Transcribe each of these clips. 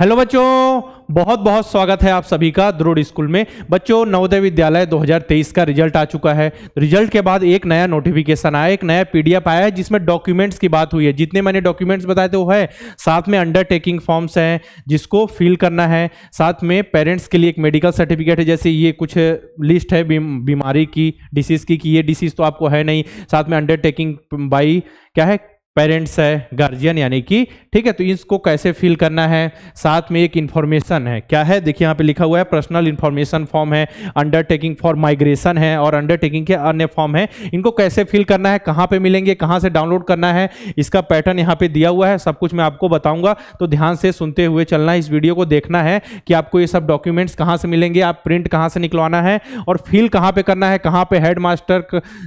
hello बच्चों बहुत बहुत स्वागत है आप सभी का द्रोड़ स्कूल में बच्चों नवोदय विद्यालय 2023 का रिजल्ट आ चुका है रिजल्ट के बाद एक नया नोटिफिकेशन आया एक नया पीडीएफ आया है जिसमें डॉक्यूमेंट्स की बात हुई है जितने मैंने डॉक्यूमेंट्स बताए थे वो है साथ में अंडरटेकिंग फॉर्म्स हैं जिसको फिल करना है साथ में पेरेंट्स के लिए एक मेडिकल सर्टिफिकेट है जैसे ये कुछ लिस्ट है बीमारी की डिसीज़ की कि ये डिसीज़ तो आपको है नहीं साथ में अंडरटेकिंग बाई क्या है पेरेंट्स है गार्जियन यानी कि ठीक है तो इसको कैसे फिल करना है साथ में एक इन्फॉर्मेशन है क्या है देखिए यहाँ पे लिखा हुआ है पर्सनल इन्फॉर्मेशन फॉर्म है अंडरटेकिंग फॉर माइग्रेशन है और अंडरटेकिंग के अन्य फॉर्म है इनको कैसे फिल करना है कहाँ पे मिलेंगे कहाँ से डाउनलोड करना है इसका पैटर्न यहाँ पे दिया हुआ है सब कुछ मैं आपको बताऊंगा तो ध्यान से सुनते हुए चलना है इस वीडियो को देखना है कि आपको ये सब डॉक्यूमेंट्स कहाँ से मिलेंगे आप प्रिंट कहाँ से निकलवाना है और फिल कहाँ पर करना है कहाँ पर हेड मास्टर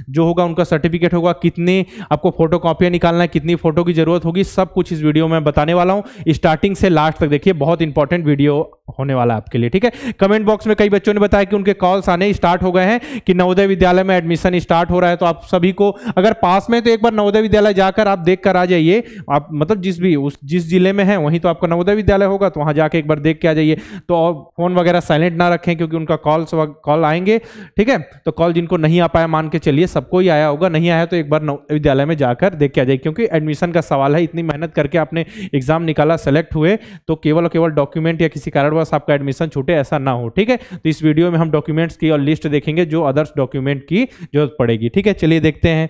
जो होगा उनका सर्टिफिकेट होगा कितने आपको फोटो निकालना है कितनी फोटो की जरूरत होगी सब कुछ इस वीडियो में बताने वाला हूं स्टार्टिंग से लास्ट तक देखिए बहुत इंपॉर्टेंट वीडियो होने वाला आपके लिए ठीक है कमेंट बॉक्स में कई बच्चों ने बताया कि उनके कॉल्स आने स्टार्ट हो गए हैं कि नवोदय विद्यालय में एडमिशन स्टार्ट हो रहा है तो आप सभी को अगर पास में तो एक बार नवोदय विद्यालय जाकर आप देख कर आ जाइए आप मतलब जिस भी उस जिस जिले में है वहीं तो आपका नवोदय विद्यालय होगा तो वहां जाके एक बार देख के आ जाइए तो फोन वगैरह साइलेंट ना रखें क्योंकि उनका कॉल कॉल आएंगे ठीक है तो कॉल जिनको नहीं आ पाया मान के चलिए सबको ही आया होगा नहीं आया तो एक बार विद्यालय में जाकर देख के आ जाइए क्योंकि एडमिशन का सवाल है इतनी मेहनत करके आपने एग्जाम निकाला सेलेक्ट हुए तो केवल और केवल डॉक्यूमेंट या किसी कारणवश आपका एडमिशन छूटे ऐसा ना हो ठीक है तो इस वीडियो में हम डॉक्यूमेंट्स की और लिस्ट देखेंगे जो अदर्स डॉक्यूमेंट की जरूरत पड़ेगी ठीक है चलिए देखते हैं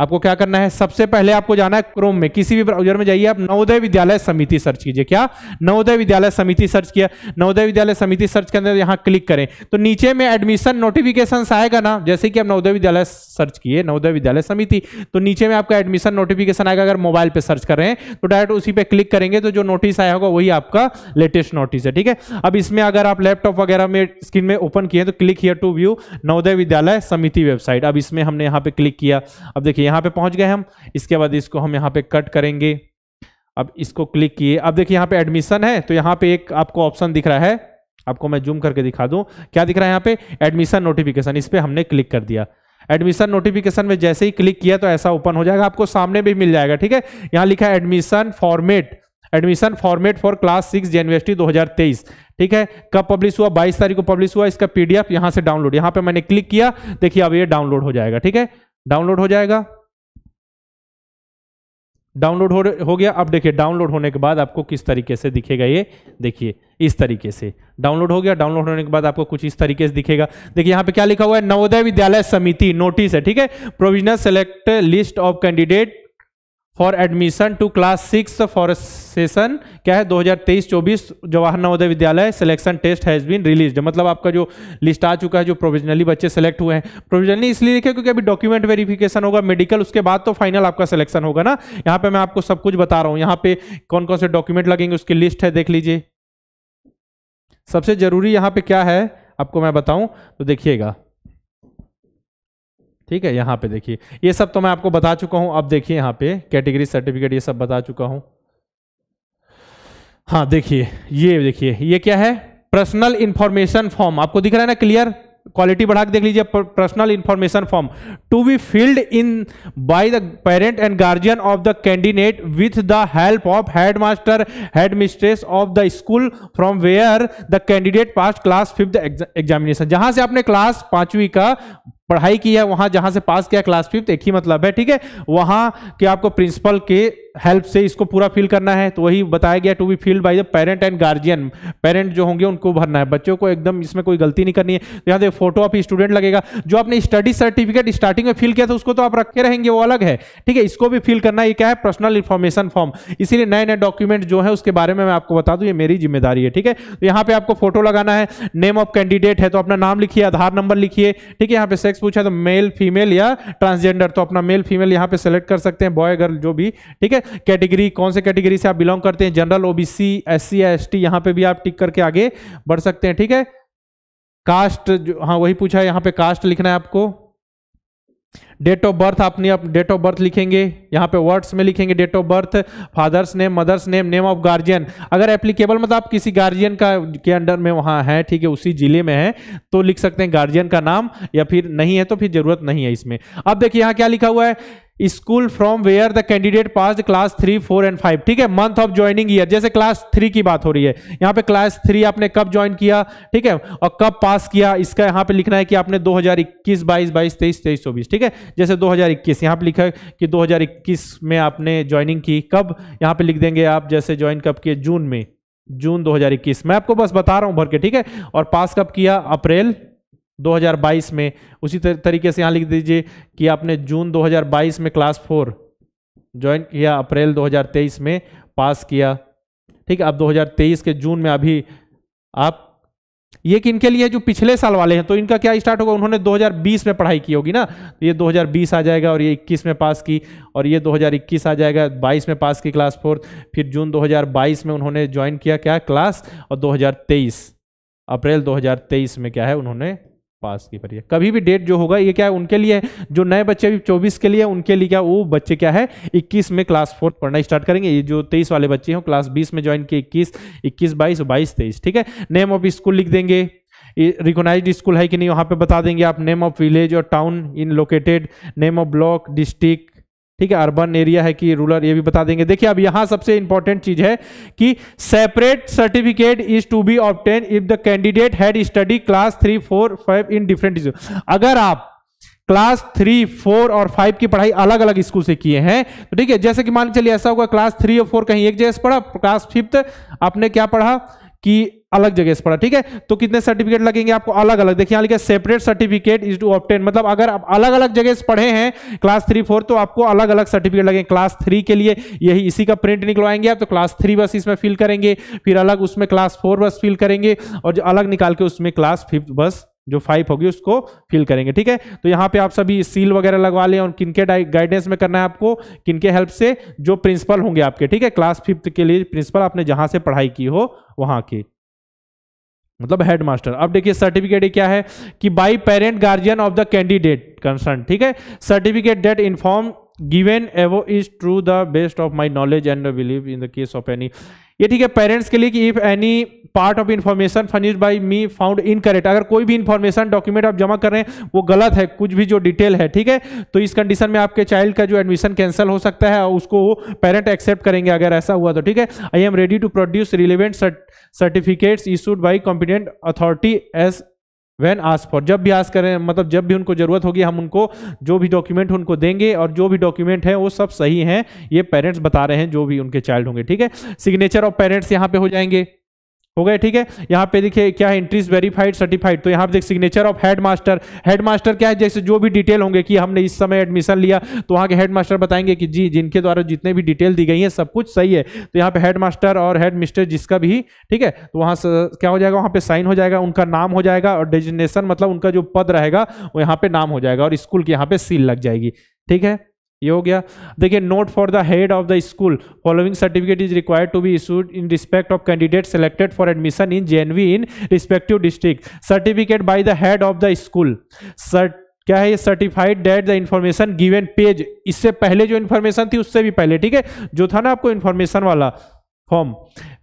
आपको क्या करना है सबसे पहले आपको जाना है क्रोम में किसी भी ब्राउजर में जाइए आप नवोदय विद्यालय समिति सर्च कीजिए क्या नवोदय विद्यालय समिति सर्च किया नवोदय विद्यालय समिति सर्च के अंदर यहाँ क्लिक करें तो नीचे में एडमिशन नोटिफिकेशन आएगा ना जैसे कि आप नवोदय विद्यालय सर्च किए नवोदय विद्यालय समिति तो नीचे में आपका एडमिशन नोटिफिकेशन आएगा अगर मोबाइल पर सर्च कर रहे हैं तो डायरेक्ट उसी पर क्लिक करेंगे तो जो नोटिस आया होगा वही आपका लेटेस्ट नोटिस है ठीक है अब इसमें अगर आप लैपटॉप वगैरह में स्क्रीन में ओपन किए तो click here to view Navodaya Vidyalaya Samiti website अब इसमें हमने यहाँ पे क्लिक किया अब देखिए देखिए यहाँ पे पहुंच गए हम इसके बाद इसको हम यहाँ पे कट करेंगे अब इसको क्लिक किए अब देखिए यहाँ पे एडमिशन है तो यहाँ पे एक आपको ऑप्शन दिख रहा है आपको मैं जूम करके दिखा दूं क्या दिख रहा है यहाँ पे एडमिशन नोटिफिकेशन इस पर हमने क्लिक कर दिया एडमिशन नोटिफिकेशन में जैसे ही क्लिक किया तो ऐसा ओपन हो जाएगा आपको सामने भी मिल जाएगा ठीक है यहाँ लिखा है admission format admission format for class six January 2023 ठीक है कब पब्लिश हुआ 22 तारीख को पब्लिश हुआ इसका पीडीएफ यहां से डाउनलोड यहां पे मैंने क्लिक किया देखिए अब ये डाउनलोड हो जाएगा ठीक है डाउनलोड हो जाएगा डाउनलोड हो हो गया अब देखिए डाउनलोड होने के बाद आपको किस तरीके से दिखेगा ये देखिए इस तरीके से डाउनलोड हो गया डाउनलोड होने के बाद आपको कुछ इस तरीके से दिखेगा देखिए यहां पे क्या लिखा हुआ है नवोदय विद्यालय समिति नोटिस है ठीक है provisional select list of candidate for admission to class six for session क्या है 2023-24 Jawahar Navodaya Vidyalaya selection test has been release मतलब आपका जो लिस्ट आ चुका है जो प्रोविजनली बच्चे सेलेक्ट हुए हैं प्रोविजनली इसलिए लिखे क्योंकि अभी डॉक्यूमेंट वेरिफिकेशन होगा मेडिकल उसके बाद तो फाइनल आपका सिलेक्शन होगा ना यहाँ पे मैं आपको सब कुछ बता रहा हूँ यहाँ पे कौन कौन से डॉक्यूमेंट लगेंगे उसकी लिस्ट है देख लीजिए सबसे जरूरी यहाँ पे क्या है आपको मैं बताऊँ तो देखिएगा ठीक है यहाँ पे देखिए ये सब तो मैं आपको बता चुका हूँ अब देखिए यहाँ पे कैटेगरी सर्टिफिकेट ये सब बता चुका हूँ हाँ देखिए ये देखिए ये क्या है पर्सनल इंफॉर्मेशन फॉर्म आपको दिख रहा है ना क्लियर क्वालिटी बढ़ा के देख लीजिए personal information form to be filled in by the parent and guardian of the candidate with the help of head master head mistress of the school from where the candidate pass class fifth examination जहां से आपने class पांचवी का पढ़ाई की है वहां जहां से पास किया क्लास फिफ्थ एक ही मतलब है ठीक है वहां के आपको प्रिंसिपल के हेल्प से इसको पूरा फिल करना है तो वही बताया गया to be filled by the parent and guardian parent जो होंगे उनको भरना है बच्चों को एकदम इसमें कोई गलती नहीं करनी है तो यहाँ देखिए फोटो ऑफ स्टूडेंट लगेगा जो आपने स्टडी सर्टिफिकेट स्टार्टिंग में फिल किया था उसको तो आप रखे रहेंगे वो अलग है ठीक है इसको भी फिल करना ये क्या है पर्सनल इन्फॉर्मेशन फॉर्म इसीलिए नए नए डॉक्यूमेंट जो है उसके बारे में मैं आपको बता दूँ ये मेरी जिम्मेदारी है ठीक है तो यहाँ पे आपको फोटो लगाना है नेम ऑफ कैंडिडेट है तो अपना नाम लिखिए आधार नंबर लिखिए ठीक है यहाँ पे सेक्स पूछा तो मेल फीमेल या ट्रांसजेंडर तो अपना मेल फीमेल यहाँ पे सेलेक्ट कर सकते हैं बॉय गर्ल जो भी ठीक है कैटेगरी कौन से कैटेगरी से आप बिलोंग करते हैं general OBC S C S T यहाँ पे भी आप टिक करके आगे बढ़ सकते हैं ठीक है कास्ट हाँ वही पूछा है यहां पे कास्ट लिखना है आपको डेट ऑफ बर्थ अपनी आप डेट ऑफ बर्थ लिखेंगे यहाँ पे वर्ड्स में लिखेंगे date of birth father's name mother's name name of guardian अगर एप्लीकेबल मतलब आप किसी गार्जियन का के अंडर में वहाँ है ठीक है उसी जिले में है तो लिख सकते हैं गार्जियन का नाम या फिर नहीं है तो फिर जरूरत नहीं है इसमें अब देखिए यहाँ क्या लिखा हुआ है school from where the candidate pass class three four and five ठीक है मंथ ऑफ ज्वाइनिंग ईयर जैसे क्लास थ्री की बात हो रही है यहाँ पे क्लास थ्री आपने कब ज्वाइन किया ठीक है और कब पास किया इसका यहाँ पे लिखना है कि आपने 2021 बाईस बाईस तेईस तेईस चौबीस ठीक है जैसे 2021 यहाँ पर लिखा है कि 2021 में आपने ज्वाइनिंग की कब यहाँ पे लिख देंगे आप जैसे ज्वाइन कब किए जून में जून 2021 मैं आपको बस बता रहा हूं भर के ठीक है और पास कब किया अप्रैल 2022 में उसी तरीके से यहाँ लिख दीजिए कि आपने जून 2022 में क्लास फोर ज्वाइन किया अप्रैल 2023 में पास किया ठीक है अब 2023 के जून में अभी आप ये कि इनके लिए जो पिछले साल वाले हैं तो इनका क्या स्टार्ट होगा उन्होंने 2020 में पढ़ाई की होगी ना तो ये 2020 आ जाएगा और ये 21 में पास की और ये 2021 आ जाएगा 22 में पास की क्लास फोर्थ फिर जून 2022 में उन्होंने ज्वाइन किया क्या क्लास और 2023 अप्रैल 2023 में क्या है उन्होंने पास की परीक्षा कभी भी डेट जो होगा ये क्या है उनके लिए जो नए बच्चे अभी चौबीस के लिए उनके लिए क्या वो बच्चे क्या है इक्कीस में क्लास फोर्थ पढ़ना स्टार्ट करेंगे ये जो तेईस वाले बच्चे हैं क्लास बीस में ज्वाइन किए इक्कीस इक्कीस बाईस बाईस तेईस ठीक है नेम ऑफ स्कूल लिख देंगे रिकोनाइज स्कूल है कि नहीं वहाँ पे बता देंगे आप नेम ऑफ विलेज और town in located name of block district ठीक है अर्बन एरिया है कि रूरल ये भी बता देंगे देखिए अब यहां सबसे इंपॉर्टेंट चीज है कि separate certificate is to be obtain if the candidate had study class three four five in different अगर आप क्लास थ्री फोर और फाइव की पढ़ाई अलग अलग स्कूल से किए हैं तो ठीक है जैसे कि मान के चलिए ऐसा होगा क्लास थ्री और फोर कहीं एक जगह से पढ़ा क्लास फिफ्थ आपने क्या पढ़ा कि अलग जगह से पढ़ा ठीक है तो कितने सर्टिफिकेट लगेंगे आपको अलग अलग देखिए लिखा separate certificate is to obtain मतलब अगर आप अलग अलग जगह से पढ़े हैं क्लास थ्री फोर तो आपको अलग अलग सर्टिफिकेट लगेंगे क्लास थ्री के लिए यही इसी का प्रिंट निकलवाएंगे आप तो क्लास थ्री बस इसमें फिल करेंगे फिर अलग उसमें क्लास फोर बस फिल करेंगे और जो अलग निकाल के उसमें क्लास फिफ्थ बस जो फाइव होगी उसको फिल करेंगे ठीक है तो यहाँ पे आप सभी सील वगैरह लगवा लें और किनके गाइडेंस में करना है आपको किनके हेल्प से जो प्रिंसिपल होंगे आपके ठीक है क्लास फिफ्थ के लिए प्रिंसिपल आपने जहां से पढ़ाई की हो वहां की मतलब हेडमास्टर अब देखिए सर्टिफिकेट क्या है कि by parent guardian of the candidate concern ठीक है certificate that inform given above is true the best of my knowledge and believe in the case of any ये ठीक है पेरेंट्स के लिए कि if any part of information furnish by me found correct अगर कोई भी इन्फॉर्मेशन डॉक्यूमेंट आप जमा कर रहे हैं वो गलत है कुछ भी जो डिटेल है ठीक है तो इस कंडीशन में आपके चाइल्ड का जो एडमिशन कैंसिल हो सकता है और उसको पेरेंट एक्सेप्ट करेंगे अगर ऐसा हुआ तो ठीक है I am ready to produce relevant certificates issued by competent authority as when आस फॉर जब भी आस करें मतलब जब भी उनको ज़रूरत होगी हम उनको जो भी डॉक्यूमेंट उनको देंगे और जो भी डॉक्यूमेंट है वो सब सही हैं ये पेरेंट्स बता रहे हैं जो भी उनके चाइल्ड होंगे ठीक है सिग्नेचर ऑफ पेरेंट्स यहाँ पे हो जाएंगे हो गए ठीक है यहाँ पे देखिए क्या है एंट्रीज वेरीफाइड सर्टिफाइड तो यहाँ पे देखिए signature of head master head master क्या है जैसे जो भी डिटेल होंगे कि हमने इस समय एडमिशन लिया तो वहाँ के हेड मास्टर बताएंगे कि जी जिनके द्वारा जितने भी डिटेल दी गई है सब कुछ सही है तो यहाँ पे हेड मास्टर और हेड मिस्टर जिसका भी ठीक है तो वहाँ क्या हो जाएगा वहाँ पे साइन हो जाएगा उनका नाम हो जाएगा और डेजिग्नेशन मतलब उनका जो पद रहेगा वो यहाँ पे नाम हो जाएगा और स्कूल के यहाँ पे सील लग जाएगी ठीक है ये हो गया देखिए note for the head of the school following certificate is required to be issued in respect of candidate selected for admission in JNV in respective district certificate by the head of the school क्या है ये certified that the information given page इससे पहले जो information थी उससे भी पहले ठीक है जो था ना आपको इन्फॉर्मेशन वाला form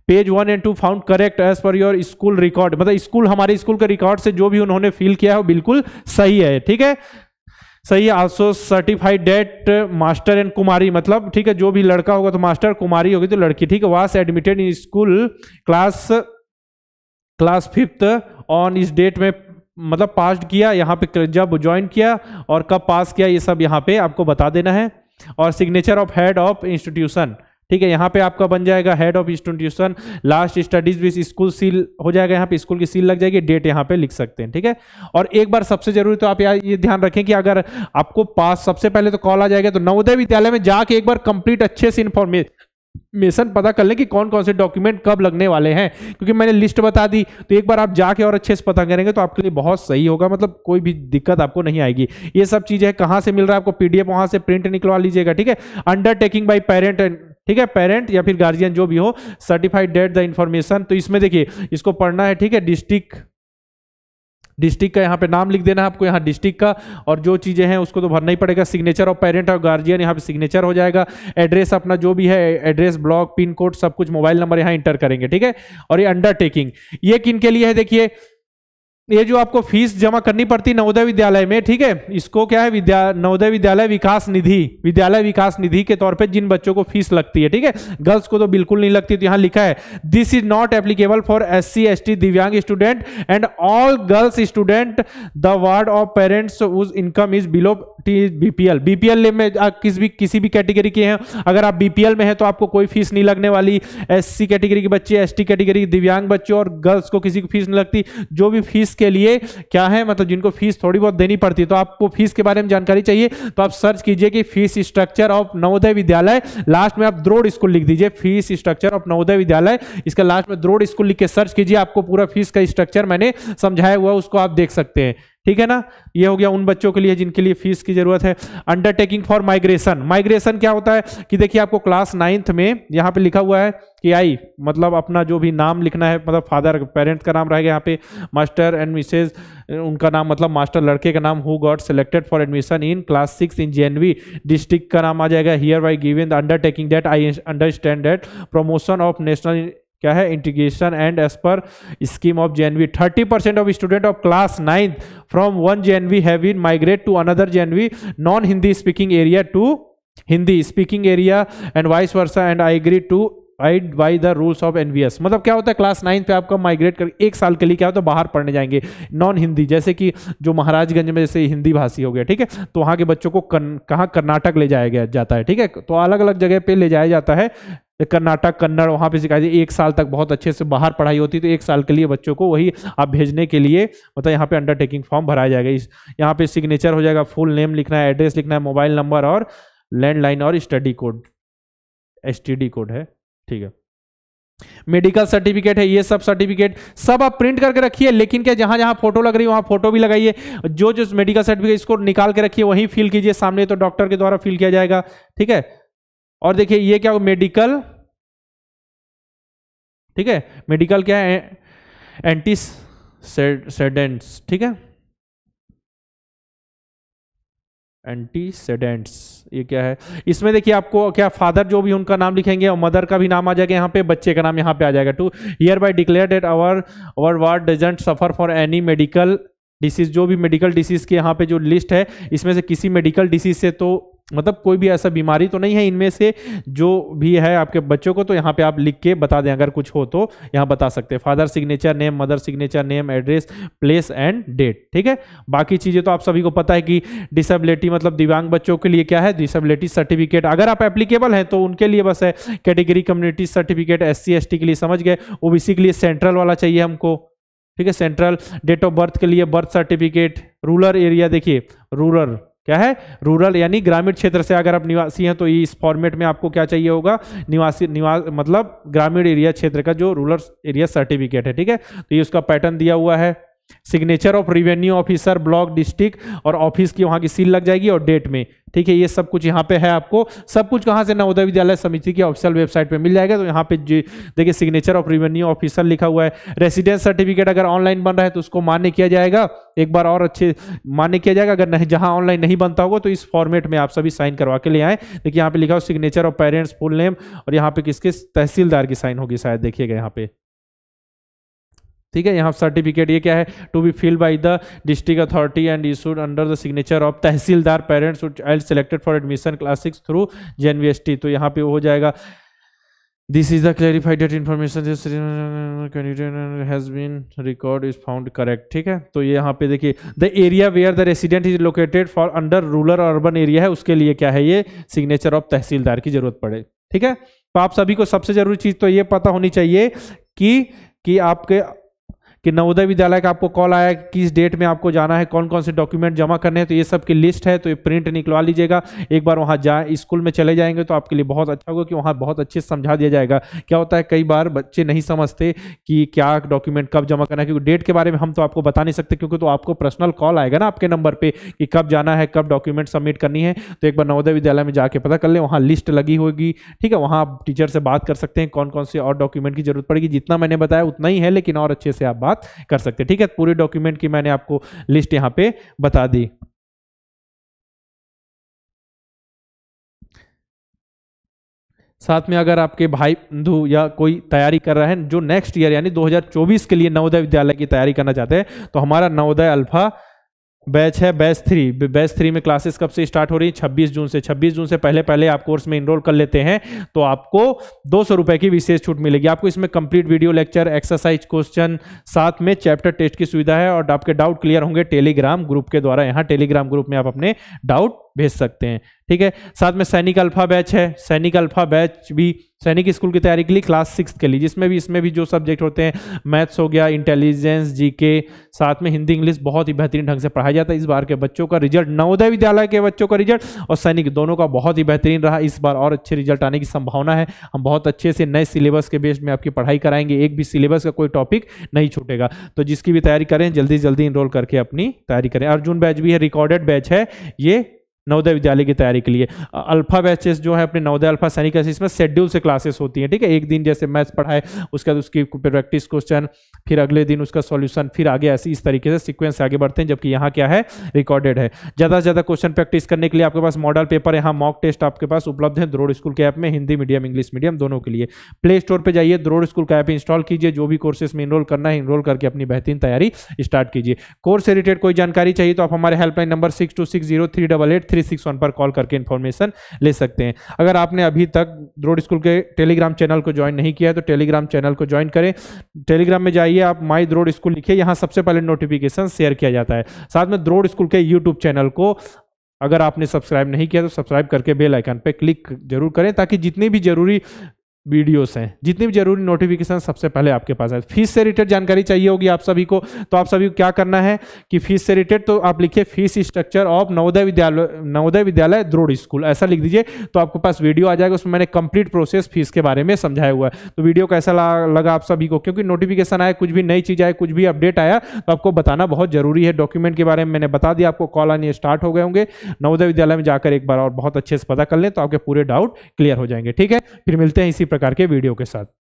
page one and two found correct as per your school record मतलब स्कूल हमारे स्कूल के रिकॉर्ड से जो भी उन्होंने फिल किया है वो बिल्कुल सही है ठीक है सही है also certified that master and Kumari मतलब ठीक है जो भी लड़का होगा तो मास्टर कुमारी होगी तो लड़की ठीक है was admitted in school class class fifth on इस डेट में मतलब पास किया यहाँ पे जब ज्वाइन किया और कब पास किया ये सब यहाँ पे आपको बता देना है और signature of head of institution ठीक है यहाँ पे आपका बन जाएगा head of institution last studies भी स्कूल सील हो जाएगा यहाँ पे स्कूल की सील लग जाएगी डेट यहाँ पे लिख सकते हैं ठीक है और एक बार सबसे जरूरी तो आप ये ध्यान रखें कि अगर आपको पास सबसे पहले तो कॉल आ जाएगा तो नवोदय विद्यालय में जाके एक बार कंप्लीट अच्छे से इन्फॉर्मेश मिशन पता कर लें कि कौन कौन से डॉक्यूमेंट कब लगने वाले हैं क्योंकि मैंने लिस्ट बता दी तो एक बार आप जाके और अच्छे से पता करेंगे तो आपके लिए बहुत सही होगा मतलब कोई भी दिक्कत आपको नहीं आएगी ये सब चीज़ें कहाँ से मिल रहा है आपको पीडीएफ वहां से प्रिंट निकलवा लीजिएगा ठीक है अंडरटेकिंग बाई पेरेंट ठीक है पेरेंट या फिर गार्जियन जो भी हो सर्टिफाइड डेट द इन्फॉर्मेशन तो इसमें देखिए इसको पढ़ना है ठीक है डिस्ट्रिक्ट डिस्ट्रिक्ट का यहाँ पे नाम लिख देना है आपको यहाँ डिस्ट्रिक्ट का और जो चीज़ें हैं उसको तो भरना ही पड़ेगा सिग्नेचर ऑफ पेरेंट और गार्जियन यहाँ पे सिग्नेचर हो जाएगा एड्रेस अपना जो भी है एड्रेस ब्लॉक पिन कोड सब कुछ मोबाइल नंबर यहाँ इंटर करेंगे ठीक है और ये अंडरटेकिंग ये किन के लिए है देखिए ये जो आपको फीस जमा करनी पड़ती नवोदय विद्यालय में ठीक है इसको क्या है विद्या नवोदय विद्यालय विकास निधि विद्यालय विकास निधि के तौर पे जिन बच्चों को फीस लगती है ठीक है गर्ल्स को तो बिल्कुल नहीं लगती तो यहाँ लिखा है this is not applicable for S C S T divyang student and all girls student the ward of parents whose income is below BPL BPL में किस भी किसी भी कैटेगरी के हैं अगर आप बीपीएल में हैं तो आपको कोई फीस नहीं लगने वाली एससी कैटेगरी के बच्चे एसटी कैटेगरी दिव्यांग बच्चे और गर्ल्स को किसी को फीस नहीं लगती जो भी फीस के लिए क्या है मतलब जिनको फीस थोड़ी बहुत देनी पड़ती है तो आपको फीस के बारे में जानकारी चाहिए तो आप सर्च कीजिए कि फीस स्ट्रक्चर ऑफ नवोदय विद्यालय लास्ट में आप द्रोड़ स्कूल लिख दीजिए फीस स्ट्रक्चर ऑफ नवोदय विद्यालय इसका लास्ट में द्रोड़ स्कूल लिख के सर्च कीजिए आपको पूरा फीस का स्ट्रक्चर मैंने समझाया हुआ उसको आप देख सकते हैं ठीक है ना ये हो गया उन बच्चों के लिए जिनके लिए फीस की जरूरत है अंडरटेकिंग फॉर माइग्रेशन माइग्रेशन क्या होता है कि देखिए आपको क्लास नाइन्थ में यहाँ पे लिखा हुआ है कि आई मतलब अपना जो भी नाम लिखना है मतलब फादर पेरेंट्स का नाम रहेगा यहाँ पे मास्टर एंड मिसेज उनका नाम मतलब मास्टर लड़के का नाम who got selected for admission in class six in J district का नाम आ जाएगा hereby given the undertaking that I understand that promotion of national क्या है integration and as per scheme of NV 30 percent of student of class ninth from one JNV have been migrate to another JNV non Hindi speaking area to Hindi speaking area and vice versa and I agree to guide by the rules of NVS मतलब क्या होता है class ninth पे आपका migrate कर एक साल के लिए क्या होता है बाहर पढ़ने जाएंगे नॉन हिंदी जैसे कि जो महाराजगंज में जैसे हिंदी भाषी हो गया ठीक है तो वहाँ के बच्चों को कन, कहाँ कर्नाटक ले जाया गया जाता है ठीक है तो अलग अलग जगह पे ले जाया जाता है कर्नाटक कन्नड़ वहाँ पे सिखाई थी एक साल तक बहुत अच्छे से बाहर पढ़ाई होती है तो एक साल के लिए बच्चों को वही आप भेजने के लिए मतलब यहाँ पे अंडरटेकिंग फॉर्म भराया जाएगा इस यहाँ पे सिग्नेचर हो जाएगा फुल नेम लिखना है एड्रेस लिखना है मोबाइल नंबर और लैंडलाइन और स्टडी कोड एस कोड है ठीक है मेडिकल सर्टिफिकेट है ये सब सर्टिफिकेट सब आप प्रिंट करके रखिए लेकिन क्या जहां जहां फोटो लग रही है वहां फोटो भी लगाइए जो जो मेडिकल सर्टिफिकेट इसको निकाल के रखिए वहीं फिल कीजिए सामने तो डॉक्टर के द्वारा फिल किया जाएगा ठीक है और देखिए ये क्या होगा मेडिकल ठीक है मेडिकल क्या है एंटी सेडेंट्स ठीक है एंटीसेडेंट्स ये क्या है इसमें देखिए आपको क्या फादर जो भी उनका नाम लिखेंगे और मदर का भी नाम आ जाएगा यहाँ पे बच्चे का नाम यहाँ पे आ जाएगा to hereby declare that our our ward doesn't suffer for any medical disease जो भी मेडिकल डिसीज़ के यहाँ पे जो लिस्ट है इसमें से किसी मेडिकल डिसीज़ से तो मतलब कोई भी ऐसा बीमारी तो नहीं है इनमें से जो भी है आपके बच्चों को तो यहाँ पे आप लिख के बता दें अगर कुछ हो तो यहाँ बता सकते हैं father signature name mother signature name address place and date ठीक है बाकी चीज़ें तो आप सभी को पता है कि डिसेबिलिटी मतलब दिव्यांग बच्चों के लिए क्या है डिसेबिलिटी सर्टिफिकेट अगर आप एप्लीकेबल हैं तो उनके लिए बस है category community certificate S C के लिए समझ गए ओबीसी के लिए सेंट्रल वाला चाहिए हमको ठीक है सेंट्रल डेट ऑफ बर्थ के लिए बर्थ सर्टिफिकेट रूरल एरिया देखिए रूरल क्या है रूरल यानी ग्रामीण क्षेत्र से अगर आप निवासी हैं तो इस फॉर्मेट में आपको क्या चाहिए होगा निवासी निवास मतलब ग्रामीण एरिया क्षेत्र का जो रूरल एरिया सर्टिफिकेट है ठीक है तो ये उसका पैटर्न दिया हुआ है signature of revenue officer block district और ऑफिस की वहां की सील लग जाएगी और डेट में ठीक है ये सब कुछ यहाँ पे है आपको सब कुछ कहाँ से नवोदय विद्यालय समिति की ऑफिशियल वेबसाइट पे मिल जाएगा तो यहाँ पे देखिए सिग्नेचर ऑफ रिवेन्यू ऑफिसर लिखा हुआ है रेसिडेंस सर्टिफिकेट अगर ऑनलाइन बन रहा है तो उसको मान्य किया जाएगा एक बार और अच्छे मान्य किया जाएगा अगर नहीं जहाँ ऑनलाइन नहीं बनता होगा तो इस फॉर्मेट में आप सभी साइन करवा के ले आए देखिए यहाँ पे लिखा हो signature of parents full name और यहाँ पे किसके तहसीलदार की साइन होगी शायद देखिएगा यहाँ पे ठीक है यहाँ सर्टिफिकेट ये क्या है to be fill by the district authority and issued under the signature of tehsildar parents child selected for admission class six through T तो यहाँ पे हो जाएगा this is the clarified information has been record is found correct ठीक है तो ये यहाँ पे देखिए the area where the resident is located for under rural urban area है उसके लिए क्या है ये सिग्नेचर ऑफ तहसीलदार की जरूरत पड़े ठीक है तो आप सभी को सबसे जरूरी चीज तो ये पता होनी चाहिए कि कि आपके कि नवोदय विद्यालय का आपको कॉल आया कि किस डेट में आपको जाना है कौन कौन से डॉक्यूमेंट जमा करने हैं तो ये सब की लिस्ट है तो ये प्रिंट निकलवा लीजिएगा एक बार वहाँ जाए स्कूल में चले जाएंगे तो आपके लिए बहुत अच्छा होगा कि वहाँ बहुत अच्छे से समझा दिया जाएगा क्या होता है कई बार बच्चे नहीं समझते कि क्या डॉक्यूमेंट कब जमा करना है क्योंकि डेट के बारे में हम तो आपको बता नहीं सकते क्योंकि तो आपको पर्सनल कॉल आएगा ना आपके नंबर पर कि कब जाना है कब डॉक्यूमेंट सबमिट करनी है तो एक बार नवोदय विद्यालय में जाके पता कर लें वहाँ लिस्ट लगी होगी ठीक है वहाँ आप टीचर से बात कर सकते हैं कौन कौन से और डॉक्यूमेंट की जरूरत पड़ेगी जितना मैंने बताया उतना ही है लेकिन और अच्छे से आप बात बात कर सकते हैं ठीक है पूरी डॉक्यूमेंट की मैंने आपको लिस्ट यहाँ पे बता दी साथ में अगर आपके भाई बंधु या कोई तैयारी कर रहा है जो नेक्स्ट ईयर यानी 2024 के लिए नवोदय विद्यालय की तैयारी करना चाहते हैं तो हमारा नवोदय अल्फा बैच है बैच थ्री बैच थ्री में क्लासेस कब से स्टार्ट हो रही है छब्बीस जून से छब्बीस जून से पहले पहले आप कोर्स में इनरोल कर लेते हैं तो आपको दो सौ रुपए की विशेष छूट मिलेगी आपको इसमें complete video lecture exercise question साथ में चैप्टर टेस्ट की सुविधा है और आपके डाउट क्लियर होंगे टेलीग्राम ग्रुप के द्वारा यहाँ टेलीग्राम ग्रुप में आप अपने डाउट भेज सकते हैं ठीक है साथ में सैनिक अल्फा बैच है सैनिक अल्फा बैच भी सैनिक स्कूल की तैयारी के लिए क्लास सिक्स के लिए जिसमें भी इसमें भी जो सब्जेक्ट होते हैं मैथ्स हो गया इंटेलिजेंस जीके साथ में हिंदी इंग्लिश बहुत ही बेहतरीन ढंग से पढ़ाया जाता है इस बार के बच्चों का रिजल्ट नवोदय विद्यालय के बच्चों का रिजल्ट और सैनिक दोनों का बहुत ही बेहतरीन रहा इस बार और अच्छे रिजल्ट आने की संभावना है हम बहुत अच्छे से नए सिलेबस के बेस में आपकी पढ़ाई कराएंगे एक भी सिलेबस का कोई टॉपिक नहीं छूटेगा तो जिसकी भी तैयारी करें जल्दी जल्दी इनरोल करके अपनी तैयारी करें अर्जुन बैच भी है रिकॉर्डेड बैच है ये नवोदय विद्यालय की तैयारी के लिए अल्फा बैचेस जो है अपने नवोदय अल्फा सैनिक इसमें शेड्यूल से क्लासेस होती हैं ठीक है एक दिन जैसे मैथ्स पढ़ाए उसके बाद उसकी प्रैक्टिस क्वेश्चन फिर अगले दिन उसका सॉल्यूशन फिर आगे ऐसे इस तरीके से सीक्वेंस आगे बढ़ते हैं जबकि यहाँ क्या है रिकॉर्डेड है ज़्यादा से ज़्यादा क्वेश्चन प्रैक्टिस करने के लिए आपके पास मॉडल पेपर यहाँ मॉक टेस्ट आपके पास उपलब्ध है द्रोड स्कूल के ऐप में हिंदी मीडियम इंग्लिश मीडियम दोनों के लिए प्ले स्टोर पर जाइए द्रोड स्कूल का ऐप इंस्टॉल कीजिए जो भी कोर्सेस में इनरोल करना है इनरोल करके अपनी बेहतरीन तैयारी स्टार्ट कीजिए कोर्स से रिलेटेड कोई जानकारी चाहिए तो आप हमारे helpline number six two six zero three double eight three six one पर कॉल करके इन्फॉर्मेशन ले सकते हैं अगर आपने अभी तक रोड स्कूल के टेलीग्राम चैनल को ज्वाइन नहीं किया है तो टेलीग्राम चैनल को ज्वाइन करें टेलीग्राम में जाइए आप माई द्रोड स्कूल लिखिए यहाँ सबसे पहले नोटिफिकेशन शेयर किया जाता है साथ में द्रोड स्कूल के यूट्यूब चैनल को अगर आपने सब्सक्राइब नहीं किया तो सब्सक्राइब करके बेल आइकन पर क्लिक जरूर करें ताकि जितनी भी जरूरी वीडियोस हैं जितनी भी जरूरी नोटिफिकेशन सबसे पहले आपके पास है फीस से रिलेटेड जानकारी चाहिए होगी आप सभी को तो आप सभी को क्या करना है कि फीस से रिलेटेड तो आप लिखिए फीस स्ट्रक्चर ऑफ नवोदय विद्यालय नवोदय विद्यालय द्रोड़ स्कूल ऐसा लिख दीजिए तो आपके पास वीडियो आ जाएगा उसमें मैंने कंप्लीट प्रोसेस फीस के बारे में समझाया हुआ है तो वीडियो कैसा लगा आप सभी को क्योंकि नोटिफिकेशन आया कुछ भी नई चीज़ आए कुछ भी अपडेट आया तो आपको बताना बहुत जरूरी है डॉक्यूमेंट के बारे में मैंने बता दिया आपको कॉल आने स्टार्ट हो गए होंगे नवोदय विद्यालय में जाकर एक बार और बहुत अच्छे से पता कर लें तो आपके पूरे डाउट क्लियर हो जाएंगे ठीक है फिर मिलते हैं इसी प्रकार के वीडियो के साथ